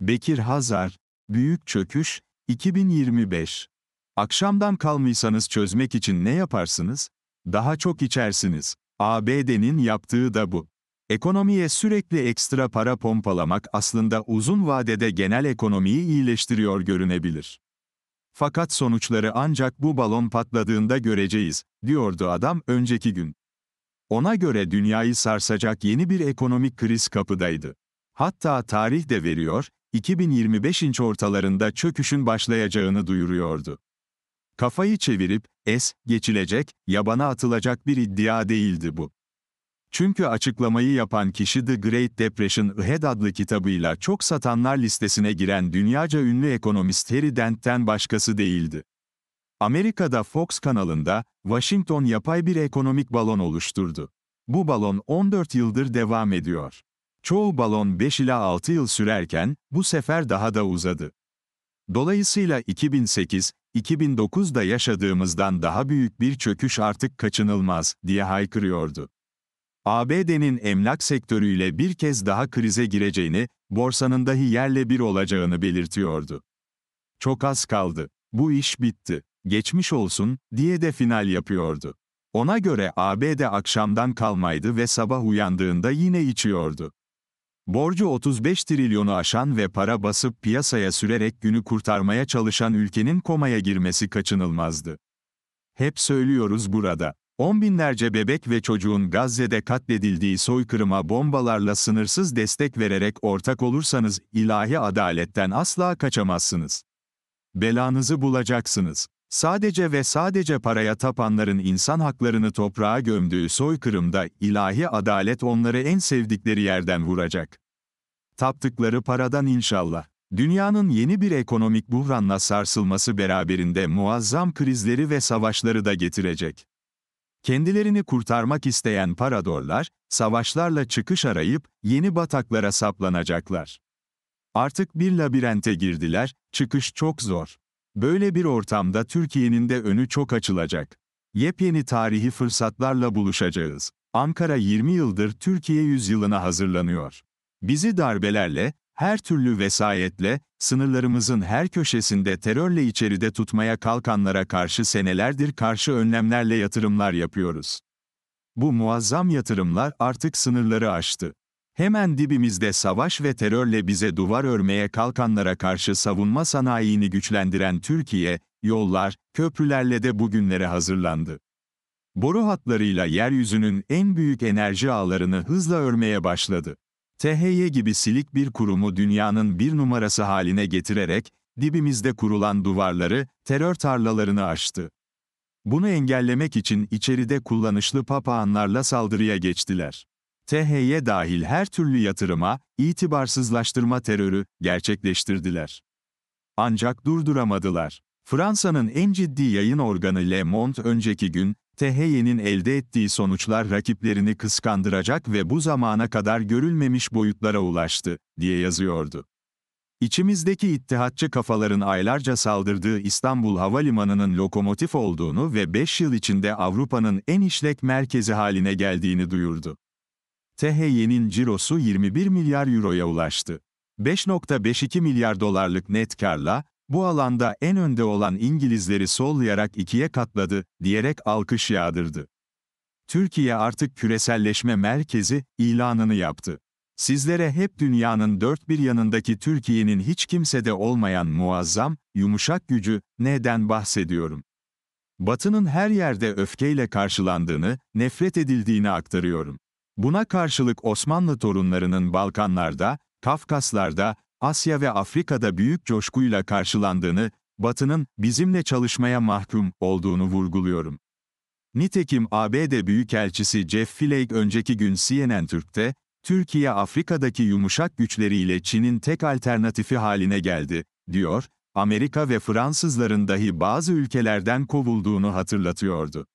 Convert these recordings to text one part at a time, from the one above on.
Bekir Hazar, Büyük Çöküş, 2025. Akşamdan kalmıysanız çözmek için ne yaparsınız? Daha çok içersiniz. ABD'nin yaptığı da bu. Ekonomiye sürekli ekstra para pompalamak aslında uzun vadede genel ekonomiyi iyileştiriyor görünebilir. Fakat sonuçları ancak bu balon patladığında göreceğiz, diyordu adam önceki gün. Ona göre dünyayı sarsacak yeni bir ekonomik kriz kapıdaydı. Hatta tarih de veriyor, 2025 inç ortalarında çöküşün başlayacağını duyuruyordu. Kafayı çevirip, es, geçilecek, yabana atılacak bir iddia değildi bu. Çünkü açıklamayı yapan kişi The Great Depression Ahead adlı kitabıyla çok satanlar listesine giren dünyaca ünlü ekonomist Harry Dent'ten başkası değildi. Amerika'da Fox kanalında, Washington yapay bir ekonomik balon oluşturdu. Bu balon 14 yıldır devam ediyor. Çoğu balon 5 ila 6 yıl sürerken, bu sefer daha da uzadı. Dolayısıyla 2008-2009'da yaşadığımızdan daha büyük bir çöküş artık kaçınılmaz, diye haykırıyordu. ABD'nin emlak sektörüyle bir kez daha krize gireceğini, borsanın dahi yerle bir olacağını belirtiyordu. Çok az kaldı. Bu iş bitti. Geçmiş olsun, diye de final yapıyordu. Ona göre ABD akşamdan kalmaydı ve sabah uyandığında yine içiyordu. Borcu 35 trilyonu aşan ve para basıp piyasaya sürerek günü kurtarmaya çalışan ülkenin komaya girmesi kaçınılmazdı. Hep söylüyoruz burada. On binlerce bebek ve çocuğun Gazze'de katledildiği soykırıma bombalarla sınırsız destek vererek ortak olursanız ilahi adaletten asla kaçamazsınız. Belanızı bulacaksınız. Sadece ve sadece paraya tapanların insan haklarını toprağa gömdüğü soykırımda ilahi adalet onları en sevdikleri yerden vuracak. Taptıkları paradan inşallah. Dünyanın yeni bir ekonomik buhranla sarsılması beraberinde muazzam krizleri ve savaşları da getirecek. Kendilerini kurtarmak isteyen paradorlar, savaşlarla çıkış arayıp yeni bataklara saplanacaklar. Artık bir labirente girdiler, çıkış çok zor. Böyle bir ortamda Türkiye'nin de önü çok açılacak. Yepyeni tarihi fırsatlarla buluşacağız. Ankara 20 yıldır Türkiye yüzyılına hazırlanıyor. Bizi darbelerle, her türlü vesayetle, sınırlarımızın her köşesinde terörle içeride tutmaya kalkanlara karşı senelerdir karşı önlemlerle yatırımlar yapıyoruz. Bu muazzam yatırımlar artık sınırları aştı. Hemen dibimizde savaş ve terörle bize duvar örmeye kalkanlara karşı savunma sanayini güçlendiren Türkiye, yollar, köprülerle de bugünlere hazırlandı. Boru hatlarıyla yeryüzünün en büyük enerji ağlarını hızla örmeye başladı. THY gibi silik bir kurumu dünyanın bir numarası haline getirerek, dibimizde kurulan duvarları, terör tarlalarını aştı. Bunu engellemek için içeride kullanışlı papağanlarla saldırıya geçtiler. THY dahil her türlü yatırıma, itibarsızlaştırma terörü gerçekleştirdiler. Ancak durduramadılar. Fransa'nın en ciddi yayın organı Le Monde önceki gün, THY'nin elde ettiği sonuçlar rakiplerini kıskandıracak ve bu zamana kadar görülmemiş boyutlara ulaştı, diye yazıyordu. İçimizdeki ittihatçı kafaların aylarca saldırdığı İstanbul Havalimanı'nın lokomotif olduğunu ve 5 yıl içinde Avrupa'nın en işlek merkezi haline geldiğini duyurdu. THY'nin cirosu 21 milyar euroya ulaştı. 5.52 milyar dolarlık net karla, bu alanda en önde olan İngilizleri sollayarak ikiye katladı, diyerek alkış yağdırdı. Türkiye artık küreselleşme merkezi ilanını yaptı. Sizlere hep dünyanın dört bir yanındaki Türkiye'nin hiç kimsede olmayan muazzam, yumuşak gücü, neden bahsediyorum. Batı'nın her yerde öfkeyle karşılandığını, nefret edildiğini aktarıyorum. Buna karşılık Osmanlı torunlarının Balkanlarda, Kafkaslarda, Asya ve Afrika'da büyük coşkuyla karşılandığını, Batı'nın bizimle çalışmaya mahkum olduğunu vurguluyorum. Nitekim ABD Büyükelçisi Jeff Flake önceki gün CNN Türk'te, Türkiye Afrika'daki yumuşak güçleriyle Çin'in tek alternatifi haline geldi, diyor, Amerika ve Fransızların dahi bazı ülkelerden kovulduğunu hatırlatıyordu.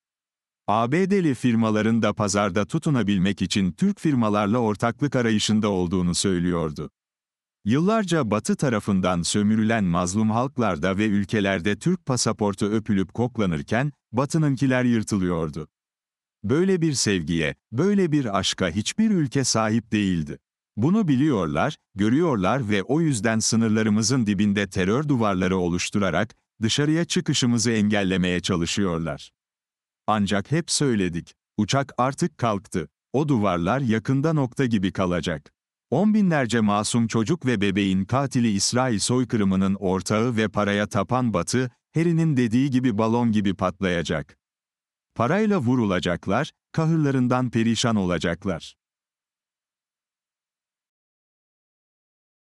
ABD'li firmaların da pazarda tutunabilmek için Türk firmalarla ortaklık arayışında olduğunu söylüyordu. Yıllarca Batı tarafından sömürülen mazlum halklarda ve ülkelerde Türk pasaportu öpülüp koklanırken, Batı'nınkiler yırtılıyordu. Böyle bir sevgiye, böyle bir aşka hiçbir ülke sahip değildi. Bunu biliyorlar, görüyorlar ve o yüzden sınırlarımızın dibinde terör duvarları oluşturarak dışarıya çıkışımızı engellemeye çalışıyorlar. Ancak hep söyledik, uçak artık kalktı. O duvarlar yakında nokta gibi kalacak. On binlerce masum çocuk ve bebeğin katili İsrail soykırımının ortağı ve paraya tapan Batı, Harry'nin dediği gibi balon gibi patlayacak. Parayla vurulacaklar, kahırlarından perişan olacaklar.